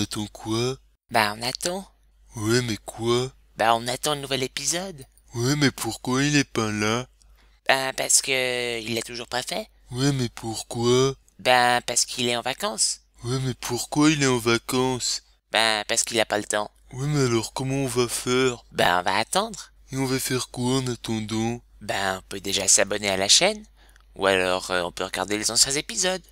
attend quoi Bah on attend. Ouais mais quoi Bah on attend le nouvel épisode. Ouais mais pourquoi il est pas là Bah parce que il l'a toujours pas fait. Ouais mais pourquoi Bah parce qu'il est en vacances. Ouais mais pourquoi il est en vacances Bah parce qu'il a pas le temps. Ouais mais alors comment on va faire Bah on va attendre. Et on va faire quoi en attendant Bah on peut déjà s'abonner à la chaîne. Ou alors euh, on peut regarder les anciens épisodes.